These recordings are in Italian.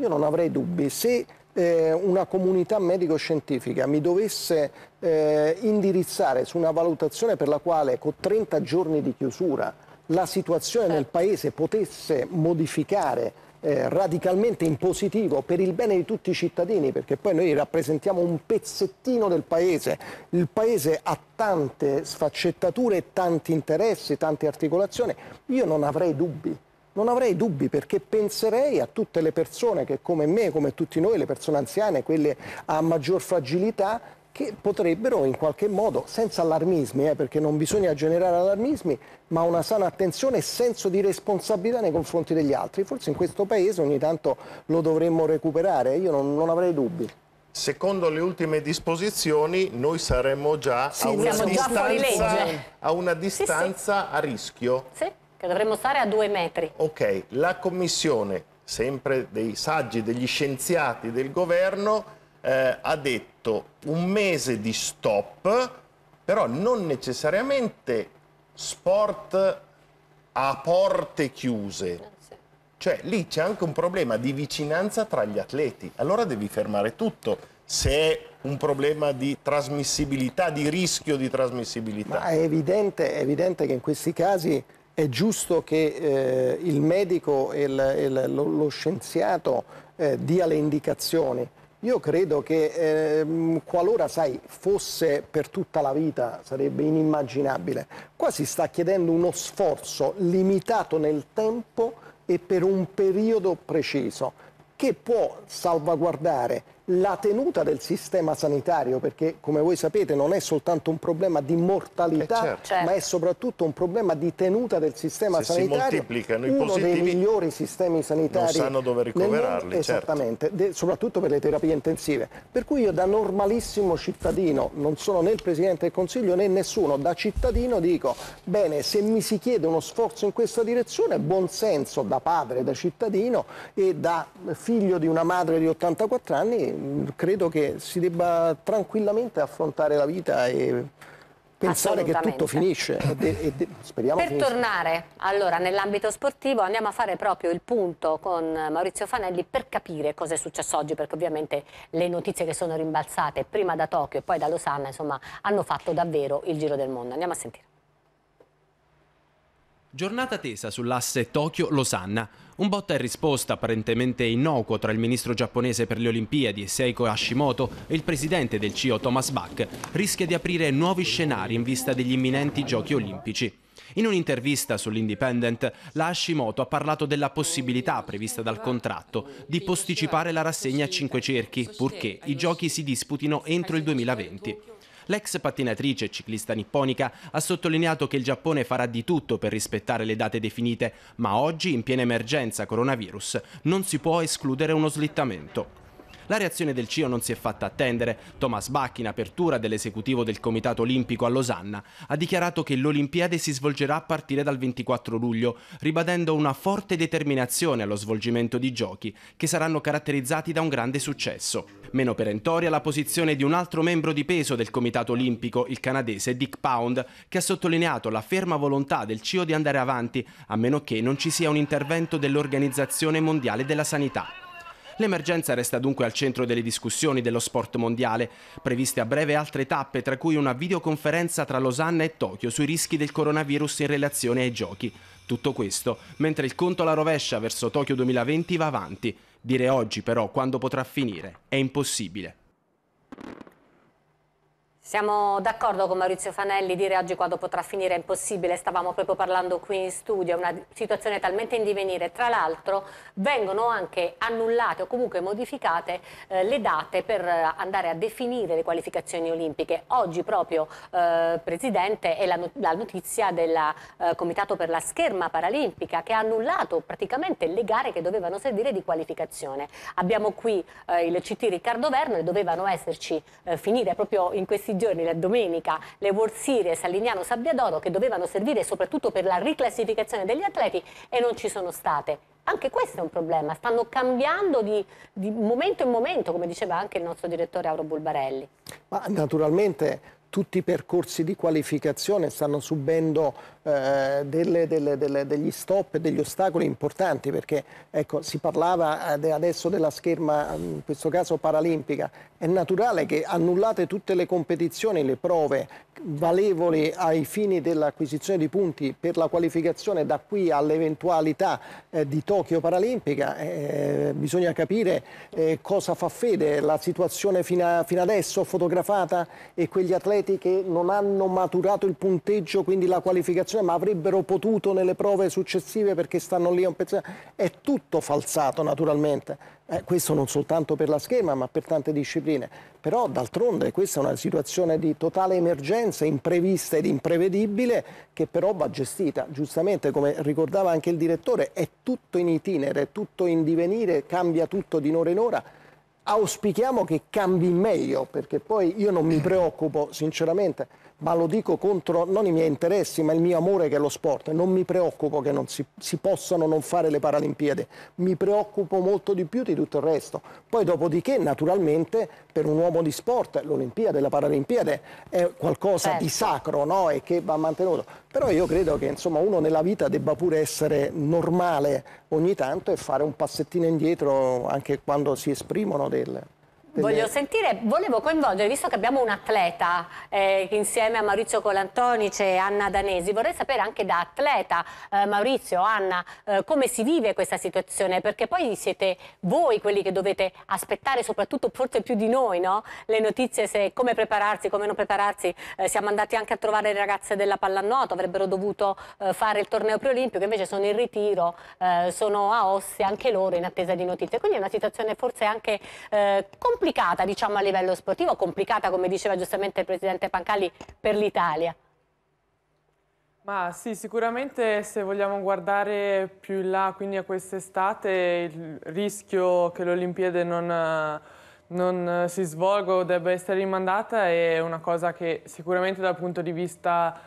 Io non avrei dubbi. Se eh, una comunità medico-scientifica mi dovesse eh, indirizzare su una valutazione per la quale con 30 giorni di chiusura la situazione nel certo. Paese potesse modificare eh, radicalmente in positivo per il bene di tutti i cittadini, perché poi noi rappresentiamo un pezzettino del Paese. Il Paese ha tante sfaccettature, tanti interessi, tante articolazioni. Io non avrei dubbi non avrei dubbi perché penserei a tutte le persone che come me, come tutti noi, le persone anziane, quelle a maggior fragilità, che potrebbero in qualche modo, senza allarmismi, eh, perché non bisogna generare allarmismi, ma una sana attenzione e senso di responsabilità nei confronti degli altri. Forse in questo Paese ogni tanto lo dovremmo recuperare, io non, non avrei dubbi. Secondo le ultime disposizioni noi saremmo già, sì, a, una distanza, già a, una distanza, sì, sì. a rischio. Sì che dovremmo stare a due metri. Ok, la commissione, sempre dei saggi, degli scienziati del governo, eh, ha detto un mese di stop, però non necessariamente sport a porte chiuse. Eh, cioè lì c'è anche un problema di vicinanza tra gli atleti, allora devi fermare tutto se è un problema di trasmissibilità, di rischio di trasmissibilità. È evidente, è evidente che in questi casi è giusto che eh, il medico e il, il, lo, lo, scienziato eh, dia le indicazioni. Io credo che eh, qualora, sai, fosse per tutta la vita sarebbe inimmaginabile. Qua si sta chiedendo uno sforzo limitato nel tempo e per un periodo preciso che può salvaguardare la tenuta del sistema sanitario, perché come voi sapete non è soltanto un problema di mortalità, eh certo. ma è certo. soprattutto un problema di tenuta del sistema Se sanitario. uno dei migliori sistemi sanitari. Non sanno dove ricoverarli, mondo, certo. Esattamente, certo. soprattutto per le terapie intensive. Per cui io da normalissimo cittadino, non sono né il Presidente del Consiglio né nessuno, da cittadino dico, bene, se mi si chiede uno sforzo in questa direzione, buon senso da padre, da cittadino e da figlio di una madre di 84 anni, credo che si debba tranquillamente affrontare la vita e pensare che tutto finisce. E, speriamo per finisce. tornare allora nell'ambito sportivo andiamo a fare proprio il punto con Maurizio Fanelli per capire cosa è successo oggi perché ovviamente le notizie che sono rimbalzate prima da Tokyo e poi da Losanna insomma hanno fatto davvero il giro del mondo. Andiamo a sentire. Giornata tesa sull'asse Tokyo-Losanna. Un botta e risposta apparentemente innocuo tra il ministro giapponese per le Olimpiadi Seiko Hashimoto e il presidente del CIO Thomas Bach rischia di aprire nuovi scenari in vista degli imminenti giochi olimpici. In un'intervista sull'Independent, la Hashimoto ha parlato della possibilità prevista dal contratto di posticipare la rassegna a cinque cerchi, purché i giochi si disputino entro il 2020. L'ex pattinatrice e ciclista nipponica ha sottolineato che il Giappone farà di tutto per rispettare le date definite, ma oggi, in piena emergenza coronavirus, non si può escludere uno slittamento. La reazione del CIO non si è fatta attendere. Thomas Bach, in apertura dell'esecutivo del Comitato Olimpico a Losanna, ha dichiarato che l'Olimpiade si svolgerà a partire dal 24 luglio, ribadendo una forte determinazione allo svolgimento di giochi, che saranno caratterizzati da un grande successo. Meno perentoria la posizione di un altro membro di peso del Comitato Olimpico, il canadese Dick Pound, che ha sottolineato la ferma volontà del CIO di andare avanti, a meno che non ci sia un intervento dell'Organizzazione Mondiale della Sanità. L'emergenza resta dunque al centro delle discussioni dello sport mondiale, previste a breve altre tappe, tra cui una videoconferenza tra Losanna e Tokyo sui rischi del coronavirus in relazione ai giochi. Tutto questo mentre il conto alla rovescia verso Tokyo 2020 va avanti. Dire oggi però quando potrà finire è impossibile. Siamo d'accordo con Maurizio Fanelli, dire oggi quando potrà finire è impossibile, stavamo proprio parlando qui in studio, è una situazione talmente in divenire, tra l'altro vengono anche annullate o comunque modificate eh, le date per andare a definire le qualificazioni olimpiche. Oggi proprio eh, Presidente è la, not la notizia del eh, Comitato per la Scherma Paralimpica che ha annullato praticamente le gare che dovevano servire di qualificazione. Abbiamo qui eh, il CT Riccardo Verno e dovevano esserci eh, finire proprio in questi giorni giorni, la domenica, le World Series a Lignano Sabbiadoro che dovevano servire soprattutto per la riclassificazione degli atleti e non ci sono state. Anche questo è un problema, stanno cambiando di, di momento in momento, come diceva anche il nostro direttore Auro Bulbarelli. Ma naturalmente tutti i percorsi di qualificazione stanno subendo eh, delle, delle, delle, degli stop e degli ostacoli importanti perché ecco, si parlava adesso della scherma, mm, in questo caso paralimpica, è naturale che annullate tutte le competizioni, le prove valevoli ai fini dell'acquisizione di punti per la qualificazione da qui all'eventualità eh, di Tokyo Paralimpica, eh, bisogna capire eh, cosa fa fede la situazione fino, a, fino, adesso fotografata e quegli atleti che non hanno maturato il punteggio, quindi la qualificazione pezzone, ma avrebbero potuto nelle prove successive perché stanno lì a un pezzone. È tutto falsato naturalmente. Eh, questo non soltanto per la schema ma per tante discipline, però d'altronde questa è una situazione di totale emergenza, imprevista ed imprevedibile che però va gestita, giustamente come ricordava anche il direttore, è tutto in itinere, è tutto in divenire, cambia tutto di ora in ora, auspichiamo che cambi meglio perché poi io non mi preoccupo sinceramente ma lo dico contro non i miei interessi, ma il mio amore che è lo sport. Non mi preoccupo che non si, si, possano non fare le Paralimpiadi, mi preoccupo molto di più di tutto il resto. Poi dopodiché, naturalmente, per un uomo di sport, l'Olimpiade e la Paralimpiade è qualcosa certo. di sacro no? e che va mantenuto. Però io credo che insomma, uno nella vita debba pure essere normale ogni tanto e fare un passettino indietro anche quando si esprimono delle... Voglio sentire, volevo coinvolgere, visto che abbiamo un atleta eh, insieme a Maurizio Colantoni e Anna Danesi, vorrei sapere anche da atleta, eh, Maurizio, Anna, eh, come si vive questa situazione, perché poi siete voi quelli che dovete aspettare, soprattutto forse più di noi, no? le notizie, se, come prepararsi, come non prepararsi, eh, siamo andati anche a trovare le ragazze della pallanuoto, avrebbero dovuto eh, fare il torneo preolimpico, invece sono in ritiro, eh, sono a Ossi, anche loro in attesa di notizie, quindi è una situazione forse anche complicata complicata diciamo, a livello sportivo, complicata come diceva giustamente il Presidente Pancalli per l'Italia? Ma sì, sicuramente se vogliamo guardare più in là, quindi a quest'estate, il rischio che le Olimpiadi non non eh, si svolga o debba essere rimandata è una cosa che sicuramente dal punto di vista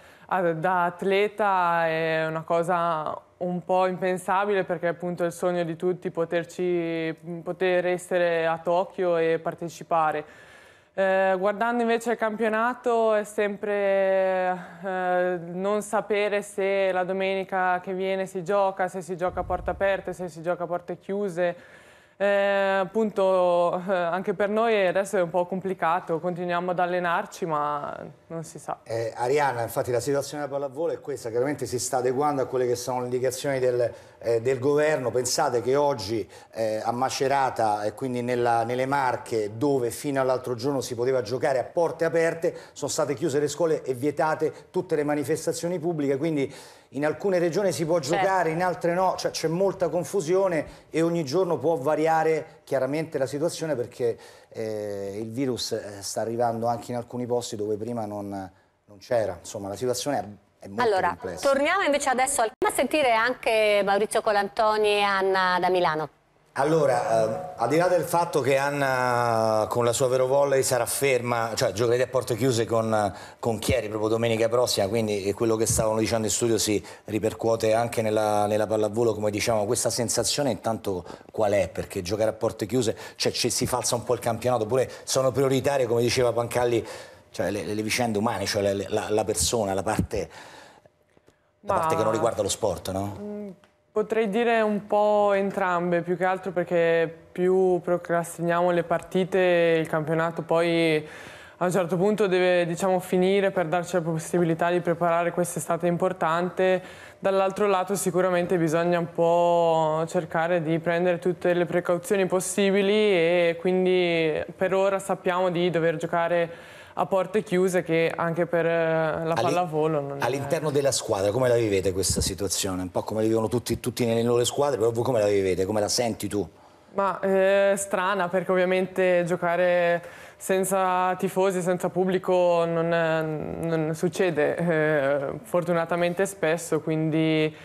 da atleta è una cosa un po' impensabile perché è appunto il sogno di tutti poterci, poter essere a Tokyo e partecipare. Eh, guardando invece il campionato è sempre eh, non sapere se la domenica che viene si gioca, se si gioca a porte aperte, se si gioca a porte chiuse, eh, appunto eh, anche per noi adesso è un po' complicato, continuiamo ad allenarci ma non si sa. Eh, Arianna, infatti la situazione della pallavolo è questa, chiaramente si sta adeguando a quelle che sono le indicazioni del, eh, del governo, pensate che oggi eh, a Macerata e quindi nella, nelle Marche dove fino all'altro giorno si poteva giocare a porte aperte sono state chiuse le scuole e vietate tutte le manifestazioni pubbliche, quindi in alcune regioni si può certo. giocare, certo. in altre no, cioè c'è molta confusione e ogni giorno può variare chiaramente la situazione perché eh, il virus eh, sta arrivando anche in alcuni posti dove prima non, non c'era, insomma la situazione è allora, complessa. torniamo invece adesso al... a sentire anche Maurizio Colantoni e Anna da Milano. Allora, eh, al di là del fatto che Anna con la sua vero volley sarà ferma, cioè giocherete a porte chiuse con, con, Chieri proprio domenica prossima, quindi quello che stavano dicendo in studio si ripercuote anche nella, nella pallavolo, come diciamo, questa sensazione intanto qual è? Perché giocare a porte chiuse, cioè ci, si falsa un po' il campionato, oppure sono prioritarie, come diceva Pancalli, cioè le, le, vicende umane, cioè le, la, la, persona, la parte, la parte, che non riguarda lo sport, no? Mm Potrei dire un po' entrambe, più che altro perché più procrastiniamo le partite, il campionato poi a un certo punto deve diciamo, finire per darci la possibilità di preparare questa estate importante. Dall'altro lato sicuramente bisogna un po' cercare di prendere tutte le precauzioni possibili e quindi per ora sappiamo di dover giocare a porte chiuse che anche per eh, la pallavolo... All'interno è... della squadra come la vivete questa situazione? Un po' come la vivono tutti, tutti nelle loro squadre, però voi come la vivete? Come la senti tu? Ma eh, strana perché ovviamente giocare senza tifosi, senza pubblico non, non succede eh, fortunatamente spesso, quindi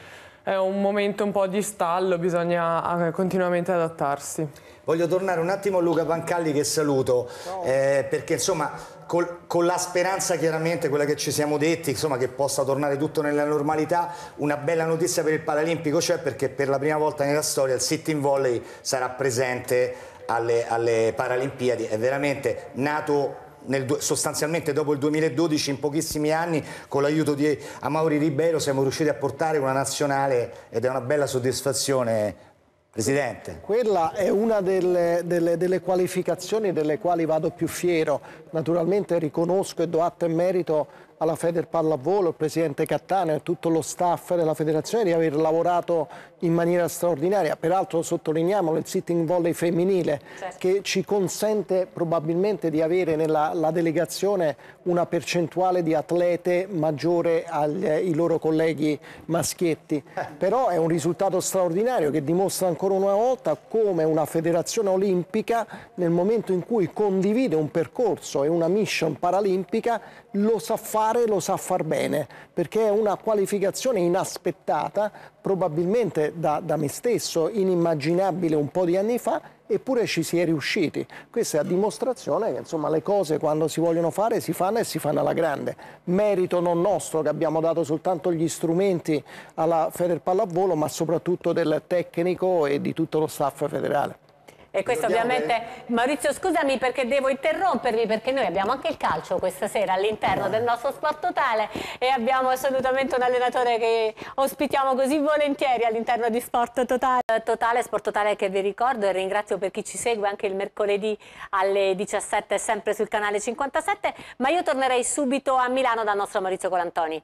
è un momento un po' di stallo, bisogna continuamente adattarsi. Voglio tornare un attimo a Luca Pancalli che saluto, eh, perché insomma Col, con la speranza chiaramente, quella che ci siamo detti, insomma, che possa tornare tutto nella normalità, una bella notizia per il Paralimpico c'è perché per la prima volta nella storia il sitting volley sarà presente alle, alle Paralimpiadi, è veramente nato nel, sostanzialmente dopo il 2012 in pochissimi anni con l'aiuto di Amauri Ribeiro siamo riusciti a portare una nazionale ed è una bella soddisfazione Presidente. Quella è una delle, delle, delle, qualificazioni delle quali vado più fiero. Naturalmente riconosco e do atto e merito alla Feder Pallavolo, il presidente Cattaneo e tutto lo staff della federazione di aver lavorato in maniera straordinaria. Peraltro sottolineiamo il sitting volley femminile certo. che ci consente probabilmente di avere nella delegazione una percentuale di atlete maggiore ai loro colleghi maschietti. Eh. Però è un risultato straordinario che dimostra ancora una volta come una federazione olimpica nel momento in cui condivide un percorso e una mission paralimpica lo sa fare fare lo sa far bene, perché è una qualificazione inaspettata, probabilmente da, da me stesso, inimmaginabile un po' di anni fa, eppure ci si è riusciti. Questa è a dimostrazione che insomma, le cose quando si vogliono fare si fanno e si fanno alla grande. Merito non nostro che abbiamo dato soltanto gli strumenti alla Federpallavolo ma soprattutto del tecnico e di tutto lo staff federale. E questo ovviamente, che... Maurizio scusami perché devo interrompervi perché noi abbiamo anche il calcio questa sera all'interno del nostro sport totale e abbiamo assolutamente un allenatore che ospitiamo così volentieri all'interno di Sport Totale. Eh, totale, Sport Totale che vi ricordo e ringrazio per chi ci segue anche il mercoledì alle 17 sempre sul canale 57 ma io tornerei subito a Milano dal nostro Maurizio Colantoni.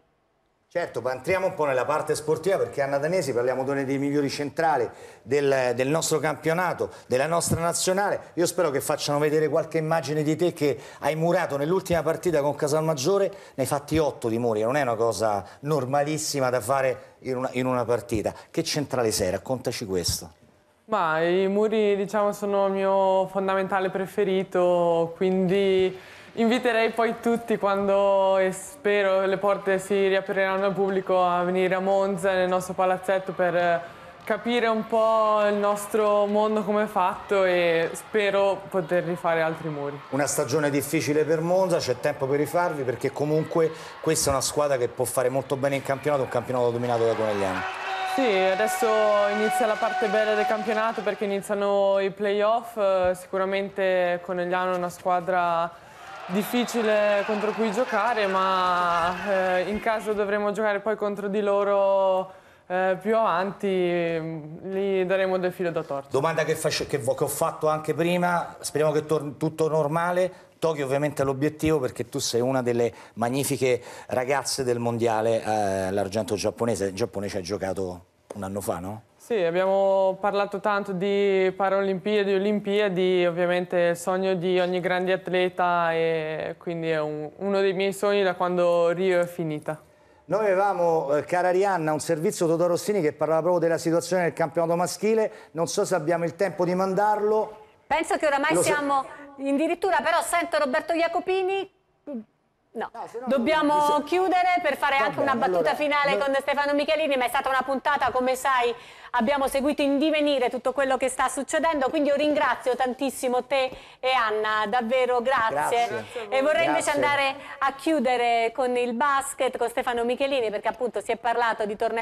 Certo, ma entriamo un po' nella parte sportiva perché a Natanesi parliamo di uno dei migliori centrali del, del, nostro campionato, della nostra nazionale. Io spero che facciano vedere qualche immagine di te che hai murato nell'ultima partita con Casalmaggiore, ne hai fatti otto di muri, non è una cosa normalissima da fare in una, in una partita. Che centrale sei? Raccontaci questo. Ma i muri diciamo sono il mio fondamentale preferito, quindi Inviterei poi tutti quando, e spero, le porte si riapriranno al pubblico a venire a Monza nel nostro palazzetto per eh, capire un po' il nostro mondo come è fatto e spero poter rifare altri muri. Una stagione difficile per Monza, c'è tempo per rifarvi perché comunque questa è una squadra che può fare molto bene in campionato, un campionato dominato da Conegliano. Sì, adesso inizia la parte bella del campionato perché iniziano i playoff, eh, sicuramente Conegliano è una squadra difficile contro cui giocare, ma eh, in caso dovremo giocare poi contro di loro eh, più avanti, mm, gli daremo del filo da torto. Domanda che, faccio, che, che ho fatto anche prima, speriamo che torni tutto normale, Tokyo ovviamente è l'obiettivo perché tu sei una delle magnifiche ragazze del mondiale eh, l'argento giapponese, Il Giappone ci ha giocato un anno fa, no? Sì, abbiamo parlato tanto di Paralimpiadi, Olimpiadi, ovviamente il sogno di ogni grande atleta e quindi è un, uno dei miei sogni da quando Rio è finita. Noi avevamo, eh, cara Arianna, un servizio Totò Rossini che parlava proprio della situazione del campionato maschile, non so se abbiamo il tempo di mandarlo. Penso che oramai Lo siamo, in dirittura, però sento Roberto Jacopini No, dobbiamo chiudere per fare anche una battuta finale con Stefano Michelini, ma è stata una puntata, come sai, abbiamo seguito in divenire tutto quello che sta succedendo, quindi io ringrazio tantissimo te e Anna, davvero grazie. grazie e vorrei grazie. invece andare a chiudere con il basket, con Stefano Michelini, perché appunto si è parlato di torneo.